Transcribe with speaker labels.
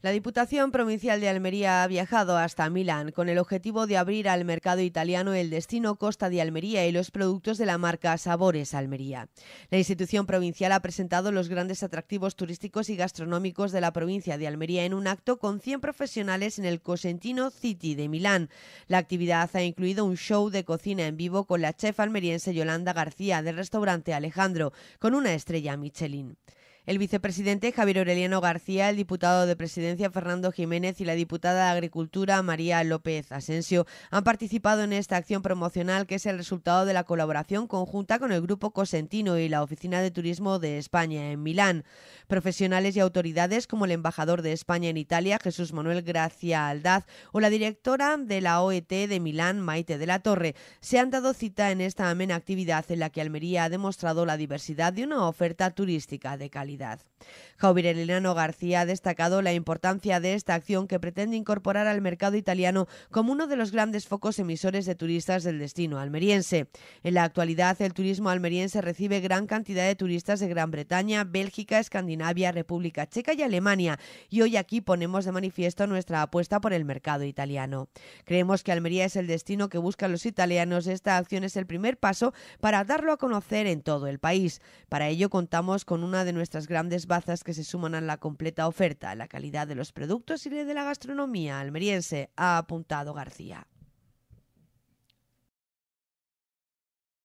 Speaker 1: La Diputación Provincial de Almería ha viajado hasta Milán con el objetivo de abrir al mercado italiano el destino Costa de Almería y los productos de la marca Sabores Almería. La institución provincial ha presentado los grandes atractivos turísticos y gastronómicos de la provincia de Almería en un acto con 100 profesionales en el Cosentino City de Milán. La actividad ha incluido un show de cocina en vivo con la chef almeriense Yolanda García del restaurante Alejandro, con una estrella Michelin. El vicepresidente Javier Aureliano García, el diputado de Presidencia Fernando Jiménez y la diputada de Agricultura María López Asensio han participado en esta acción promocional que es el resultado de la colaboración conjunta con el Grupo Cosentino y la Oficina de Turismo de España en Milán. Profesionales y autoridades como el embajador de España en Italia, Jesús Manuel Gracia Aldaz, o la directora de la OET de Milán, Maite de la Torre, se han dado cita en esta amena actividad en la que Almería ha demostrado la diversidad de una oferta turística de calidad. Javier Elenano García ha destacado la importancia de esta acción que pretende incorporar al mercado italiano como uno de los grandes focos emisores de turistas del destino almeriense. En la actualidad, el turismo almeriense recibe gran cantidad de turistas de Gran Bretaña, Bélgica, Escandinavia, República Checa y Alemania, y hoy aquí ponemos de manifiesto nuestra apuesta por el mercado italiano. Creemos que Almería es el destino que buscan los italianos. Esta acción es el primer paso para darlo a conocer en todo el país. Para ello contamos con una de nuestras las grandes bazas que se suman a la completa oferta, la calidad de los productos y de la gastronomía almeriense, ha apuntado García.